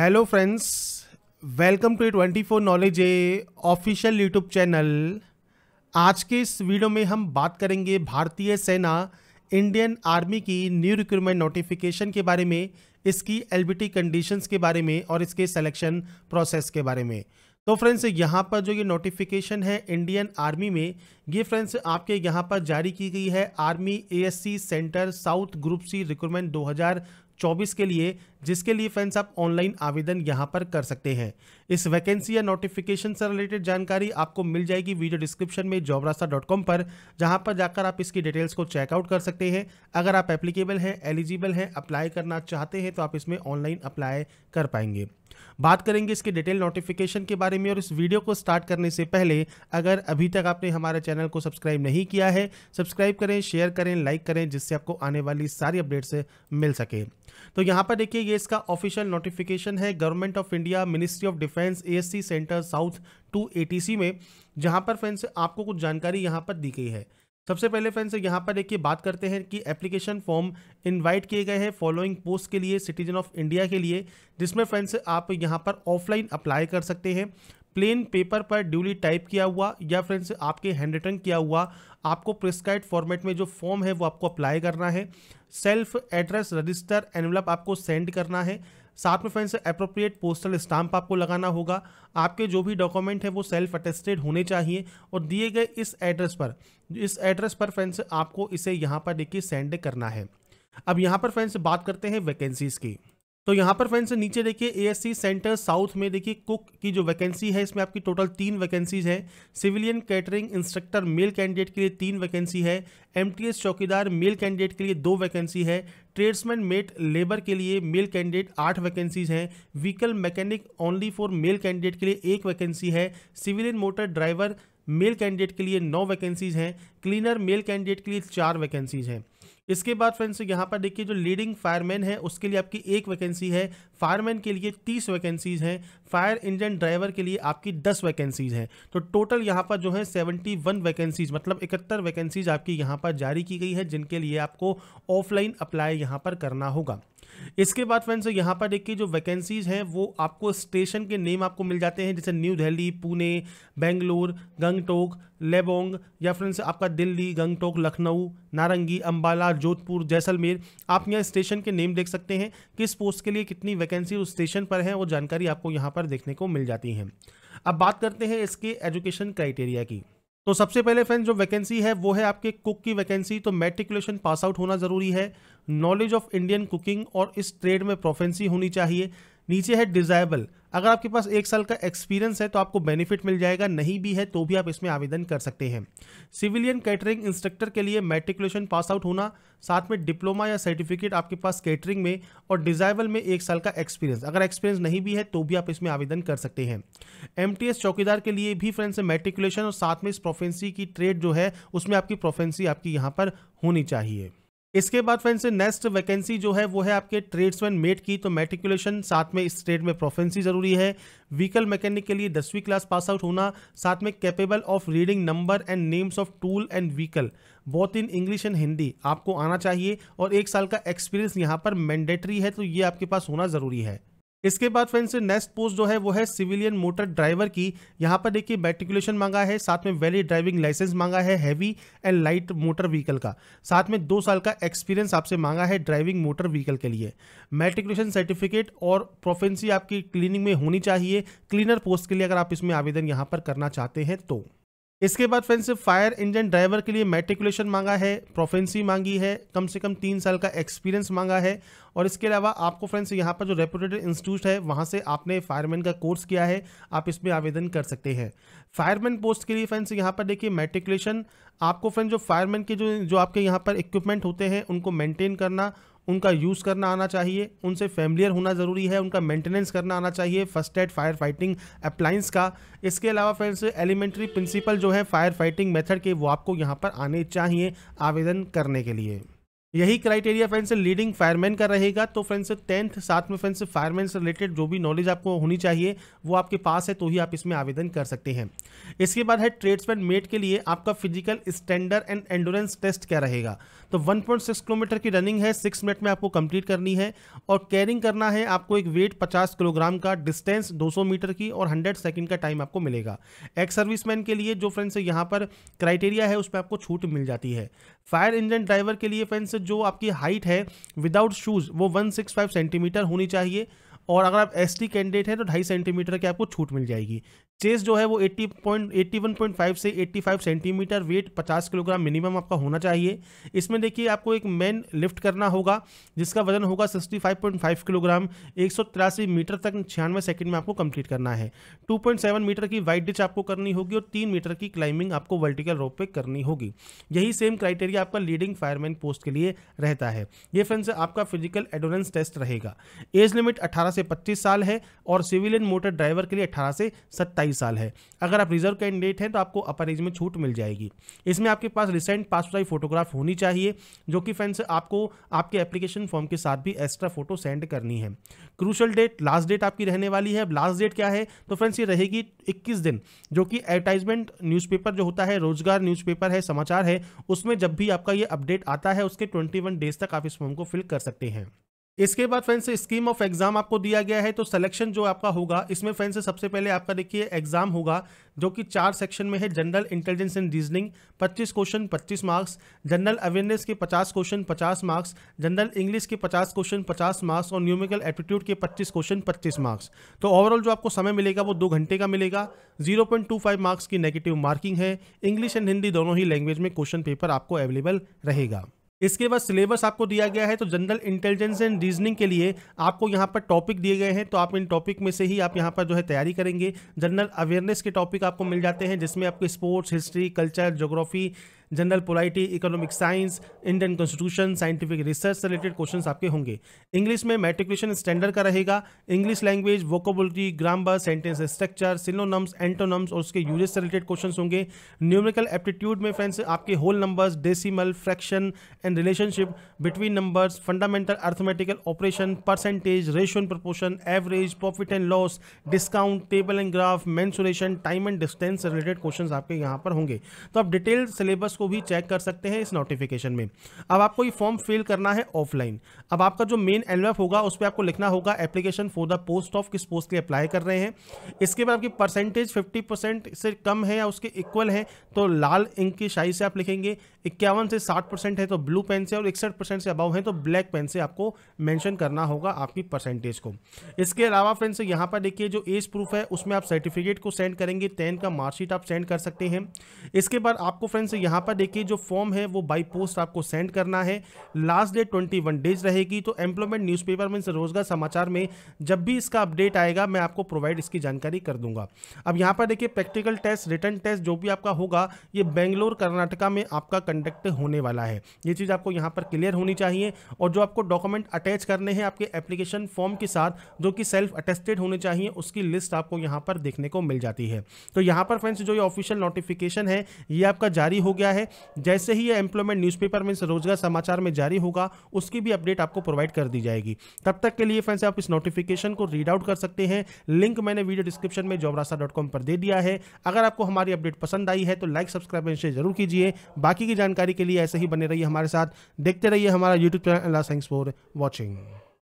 hello friends welcome to twenty four knowledge a official YouTube channel आज के इस video में हम बात करेंगे भारतीय सेना इंडियन आर्मी की न्यू रिक्रूटमेंट नोटिफिकेशन के बारे में इसकी एलबीटी कंडीशंस के बारे में और इसके सिलेक्शन प्रोसेस के बारे में तो फ्रेंड्स यहाँ पर जो ये नोटिफिकेशन है इंडियन आर्मी में ये फ्रेंड्स आपके यहाँ पर जारी की गई है army ASC centre south group C recruitment 2024 के लिए जिसके लिए फ्रेंड्स आप ऑनलाइन आवेदन यहां पर कर सकते हैं इस वैकेंसी या नोटिफिकेशन से रिलेटेड जानकारी आपको मिल जाएगी वीडियो डिस्क्रिप्शन में जॉबरास्ता पर जहां पर जाकर आप इसकी डिटेल्स को चेकआउट कर सकते हैं अगर आप एप्लीकेबल हैं एलिजिबल हैं अप्लाई करना चाहते हैं तो आप इसमें ऑनलाइन अप्लाई कर पाएंगे बात करेंगे इसके डिटेल नोटिफिकेशन के बारे में और इस वीडियो को स्टार्ट करने से पहले अगर अभी तक आपने हमारे चैनल को सब्सक्राइब नहीं किया है सब्सक्राइब करें शेयर करें लाइक करें जिससे आपको आने वाली सारी अपडेट्स मिल सके तो यहां पर देखिए ये इसका ऑफिशियल नोटिफिकेशन है government of India ministry of defence ASC centre south two ATC में जहाँ पर फ्रेंड्स आपको कुछ जानकारी यहाँ पर दी गई है सबसे पहले फ्रेंड्स यहां पर देखिए बात करते हैं कि एप्लीकेशन फॉर्म इनवाइट किए गए हैं फॉलोइंग पोस्ट के लिए सिटीजन ऑफ इंडिया के लिए जिसमें फ्रेंड्स आप यहां पर ऑफलाइन अप्लाई कर सकते हैं प्लेन पेपर पर ड्यूली टाइप किया हुआ या फ्रेंड्स आपके हैंड रिटर्न किया हुआ आपको प्रिस्क्राइब फॉर्मेट में जो फॉर्म है वो आपको अप्लाई करना है सेल्फ एड्रेस रजिस्टर एनवलप आपको सेंड करना है साथ में फ्रेंड्स अप्रोप्रिएट पोस्टल स्टाम्प आपको लगाना होगा आपके जो भी डॉक्यूमेंट है वो सेल्फ अटेस्टेड होने चाहिए और दिए गए इस एड्रेस पर इस एड्रेस पर फ्रेंड्स आपको इसे यहाँ पर देखिए सेंड करना है अब यहाँ पर फ्रेंड्स बात करते हैं वैकेंसीज़ की तो यहाँ पर फ्रेंड्स नीचे देखिए एएससी सेंटर साउथ में देखिए कुक की जो वैकेंसी है इसमें आपकी टोटल तीन वैकेंसीज हैं civilian catering instructor male candidate के लिए तीन वैकेंसी है एमटीएस चौकीदार मेल कैंडिडेट के लिए दो वैकेंसी है ट्रेड्समैन मेट लेबर के लिए मेल कैंडिडेट आठ वैकेंसीज हैं vehicle mechanic only for male candidate के लिए एक वैकेंसी है civilian motor driver male candidate के लिए नौ वैकेंसीज हैं क्लीनर मेल कैंडिडेट के लिए चार वैकेंसीज हैं इसके बाद फ्रेंड्स यहाँ पर देखिए जो लीडिंग फायरमैन है उसके लिए आपकी एक वैकेंसी है फायरमैन के लिए तीस वैकेंसीज हैं फायर इंजन ड्राइवर के लिए आपकी दस वैकेंसीज हैं तो टोटल यहाँ पर जो है सेवेंटी वन वैकेंसीज मतलब इकहत्तर वैकेंसीज आपकी यहाँ पर जारी की गई है जिनके लिए आपको ऑफलाइन अप्लाई यहाँ पर करना होगा इसके बाद फ्रेंड्स तो यहाँ पर देखिए जो वैकेंसीज़ हैं वो आपको स्टेशन के नेम आपको मिल जाते हैं जैसे न्यू दिल्ली पुणे बेंगलोर गंगटोक लेबोंग या फ्रेंड्स आपका दिल्ली गंगटोक लखनऊ नारंगी अंबाला जोधपुर जैसलमेर आप यहाँ स्टेशन के नेम देख सकते हैं किस पोस्ट के लिए कितनी वैकेंसी उस स्टेशन पर है वो जानकारी आपको यहाँ पर देखने को मिल जाती है अब बात करते हैं इसके एजुकेशन क्राइटेरिया की तो सबसे पहले फ्रेंड्स जो वैकेंसी है वो है आपके कुक की वैकेंसी तो मेट्रिकुलेशन पास आउट होना ज़रूरी है नॉलेज ऑफ इंडियन कुकिंग और इस ट्रेड में प्रोफेंसी होनी चाहिए नीचे है डिजायबल अगर आपके पास एक साल का एक्सपीरियंस है तो आपको बेनिफिट मिल जाएगा नहीं भी है तो भी आप इसमें आवेदन कर सकते हैं सिविलियन कैटरिंग इंस्ट्रक्टर के लिए मेट्रिकुलेशन पास आउट होना साथ में डिप्लोमा या सर्टिफिकेट आपके पास कैटरिंग में और डिजायबल में एक साल का एक्सपीरियंस अगर एक्सपीरियंस नहीं भी है तो भी आप इसमें आवेदन कर सकते हैं एम चौकीदार के लिए भी फ्रेंड्स मेट्रिकुलेशन और साथ में इस प्रोफेंसी की ट्रेड जो है उसमें आपकी प्रोफेंसी आपकी यहाँ पर होनी चाहिए इसके बाद फ्रेंड्स नेक्स्ट वैकेंसी जो है वो है आपके ट्रेड्समैन मेट की तो मेट्रिकुलेशन साथ में इस ट्रेड में प्रोफेंसी जरूरी है व्हीकल मैकेनिक के लिए दसवीं क्लास पास आउट होना साथ में capable of reading number and names of tool and vehicle both in English and Hindi आपको आना चाहिए और एक साल का एक्सपीरियंस यहाँ पर मैंडेटरी है तो ये आपके पास होना ज़रूरी है इसके बाद फ्रेंड्स नेक्स्ट पोस्ट जो है वो है सिविलियन मोटर ड्राइवर की यहाँ पर देखिए मेट्रिकुलेशन मांगा है साथ में वैलिड ड्राइविंग लाइसेंस मांगा है heavy and light motor vehicle का साथ में दो साल का एक्सपीरियंस आपसे मांगा है ड्राइविंग मोटर व्हीकल के लिए मेट्रिकुलेशन सर्टिफिकेट और प्रोफेंसी आपकी क्लीनिंग में होनी चाहिए क्लीनर पोस्ट के लिए अगर आप इसमें आवेदन यहाँ पर करना चाहते हैं तो इसके बाद फ्रेंड्स फायर इंजन ड्राइवर के लिए मेट्रिकुलेशन मांगा है प्रोफेंसी मांगी है कम से कम तीन साल का एक्सपीरियंस मांगा है और इसके अलावा आपको फ्रेंड्स यहाँ पर जो रेपुटेड इंस्टीट्यूट है वहाँ से आपने फायरमैन का कोर्स किया है आप इसमें आवेदन कर सकते हैं फायरमैन पोस्ट के लिए फ्रेंड्स यहाँ पर देखिए मेट्रिकुलेशन आपको फ्रेंड्स जो फायरमैन के जो जो आपके यहाँ पर इक्विपमेंट होते हैं उनको मेनटेन करना उनका यूज़ करना आना चाहिए उनसे फैमिलियर होना ज़रूरी है उनका मेंटेनेंस करना आना चाहिए first aid fire fighting appliances का इसके अलावा फ्रेंड्स एलिमेंट्री प्रिंसिपल जो है फायर फाइटिंग मेथड के वो आपको यहाँ पर आने चाहिए आवेदन करने के लिए यही क्राइटेरिया फ्रेंड्स लीडिंग फायरमैन का रहेगा तो फ्रेंड्स टेंथ साथ में फ्रेंड्स फायरमैन से रिलेटेड जो भी नॉलेज आपको होनी चाहिए वो आपके पास है तो ही आप इसमें आवेदन कर सकते हैं इसके बाद है ट्रेड्समैन मेट के लिए आपका physical standard and endurance test क्या रहेगा तो 1.6 किलोमीटर की रनिंग है सिक्स मिनट में आपको कंप्लीट करनी है और कैरिंग करना है आपको एक वेट पचास किलोग्राम का डिस्टेंस दो मीटर की और हंड्रेड सेकेंड का टाइम आपको मिलेगा एक्स सर्विसमैन के लिए जो फ्रेंड्स यहाँ पर क्राइटेरिया है उस पर आपको छूट मिल जाती है फायर इंजन ड्राइवर के लिए फ्रेंड्स जो आपकी हाइट है विदाउट शूज़ वो 165 सेंटीमीटर होनी चाहिए और अगर आप एस टी कैंडिडेट हैं तो ढाई सेंटीमीटर की आपको छूट मिल जाएगी चेस जो है वो eighty point eighty one point five से एट्टी फाइव सेंटीमीटर वेट पचास किलोग्राम मिनिमम आपका होना चाहिए इसमें देखिए आपको एक मैन लिफ्ट करना होगा जिसका वजन होगा sixty five point five kilogram एक सौ तिरासी मीटर तक छियानवे सेकंड में आपको कंप्लीट करना है टू पॉइंट सेवन मीटर की वाइड डिच आपको करनी होगी और तीन मीटर की क्लाइंबिंग आपको वर्टिकल रोप पर करनी होगी यही सेम क्राइटेरिया आपका लीडिंग फायरमैन पोस्ट के लिए रहता है ये फ्रेंड्स आपका फिजिकल एडोरेंस टेस्ट रहेगा एज लिमिट अठारह से 25 साल है और सिविल एंड मोटर ड्राइवर के लिए 18 से 27 साल है अगर आप रिजर्व कैंडिडेट हैं तो आपको अपर एज में छूट मिल जाएगी इसमें आपके पास रिसेंट पासपोर्ट साइज फोटोग्राफ होनी चाहिए जो कि फ्रेंड्स आपको आपके एप्लीकेशन फॉर्म के साथ भी एक्स्ट्रा फोटो सेंड करनी है क्रूशल डेट लास्ट डेट आपकी रहने वाली है लास्ट डेट क्या है तो फ्रेंड्स ये रहेगी इक्कीस दिन जो कि एडवर्टाइजमेंट न्यूज़पेपर जो होता है रोजगार न्यूज़पेपर है समाचार है उसमें जब भी आपका ये अपडेट आता है उसके ट्वेंटी डेज तक आप इस फॉर्म को फिल कर सकते हैं इसके बाद फ्रेंड्स स्कीम ऑफ एग्जाम आपको दिया गया है तो सिलेक्शन जो आपका होगा इसमें फ्रेंड्स सबसे पहले आपका देखिए एग्जाम होगा जो कि चार सेक्शन में है general intelligence and reasoning 25 question 25 marks general awareness के 50 क्वेश्चन 50 मार्क्स जनरल इंग्लिश के 50 क्वेश्चन 50 मार्क्स और न्यूमिकल एप्टीट्यूड के 25 क्वेश्चन 25 मार्क्स तो ओवरऑल जो आपको समय मिलेगा वो दो घंटे का मिलेगा 0.25 मार्क्स की नेगेटिव मार्किंग है इंग्लिश एंड हिंदी दोनों ही लैंग्वेज में क्वेश्चन पेपर आपको अवेलेबल रहेगा इसके बाद सिलेबस आपको दिया गया है तो जनरल इंटेलिजेंस एंड रीजनिंग के लिए आपको यहाँ पर टॉपिक दिए गए हैं तो आप इन टॉपिक में से ही आप यहाँ पर जो है तैयारी करेंगे जनरल अवेयरनेस के टॉपिक आपको मिल जाते हैं जिसमें आपको sports history culture geography general polity economic science Indian constitution scientific research से रिलेटेड क्वेश्चन आपके होंगे इंग्लिश में मेट्रिकुलेशन स्टैंडर्ड का रहेगा English language vocabulary grammar sentence structure synonyms antonyms और उसके यूजेस से रिलेटेड क्वेश्चन होंगे न्यूमेरिकल एप्टीट्यूड में फ्रेंड्स आपके whole numbers decimal fraction and relationship between numbers fundamental arithmetical operation percentage ratio and proportion average profit and loss discount table and graph mensuration time and distance related question आपके यहाँ पर होंगे तो आप detail syllabus को भी check कर सकते हैं इस नोटिफिकेशन में अब आपको ये फॉर्म फिल करना है ऑफलाइन अब आपका जो मेन एनवेप होगा उस पर आपको लिखना होगा application for the post of किस पोस्ट के लिए अप्लाई कर रहे हैं इसके बाद आपकी परसेंटेज फिफ्टी से कम है या उसके इक्वल है तो लाल इंक की शाही से आप लिखेंगे इक्यावन से साठ है तो ब्लू पेन से और इकसठ से अबाव है तो ब्लैक पेन से आपको मैंशन करना होगा आपकी परसेंटेज को इसके अलावा फ्रेंड्स यहाँ पर देखिए जो एज प्रूफ है उसमें आप सर्टिफिकेट को सेंड करेंगे टेन का मार्कशीट आप सेंड कर सकते हैं इसके बाद आपको फ्रेंड्स यहाँ पर देखिए जो फॉर्म है वो बाई पोस्ट आपको सेंड करना है last date twenty one days रहेगी तो एम्प्लॉयमेंट पेपर मीन्स रोजगार समाचार में जब भी इसका अपडेट आएगा मैं आपको प्रोवाइड इसकी जानकारी कर दूंगा अब यहाँ पर देखिए प्रैक्टिकल टेस्ट रिटर्न टेस्ट जो भी आपका होगा ये बेंगलोर कर्नाटका में आपका कंडक्ट होने वाला है ये चीज़ आपको यहाँ पर क्लियर होनी चाहिए और जो आपको डॉक्यूमेंट अटैच करने हैं आपके एप्लीकेशन फॉर्म के साथ जो कि सेल्फ अटेस्टेड होने चाहिए उसकी लिस्ट आपको यहाँ पर देखने को मिल जाती है तो यहाँ पर फ्रेंड्स जो ये ऑफिशियल नोटिफिकेशन है ये आपका जारी हो गया है है जैसे ही ये एम्प्लॉयमेंट न्यूज़पेपर में रोजगार समाचार में जारी होगा उसकी भी अपडेट आपको प्रोवाइड कर दी जाएगी तब तक के लिए फ्रेंड्स आप इस नोटिफिकेशन को रीड आउट कर सकते हैं लिंक मैंने वीडियो डिस्क्रिप्शन में जॉबरासा पर दे दिया है अगर आपको हमारी अपडेट पसंद आई है तो लाइक सब्सक्राइब एंड शेयर जरूर कीजिए बाकी की जानकारी के लिए ऐसे ही बने रहिए हमारे साथ देखते रहिए हमारा YouTube channel thanks for watching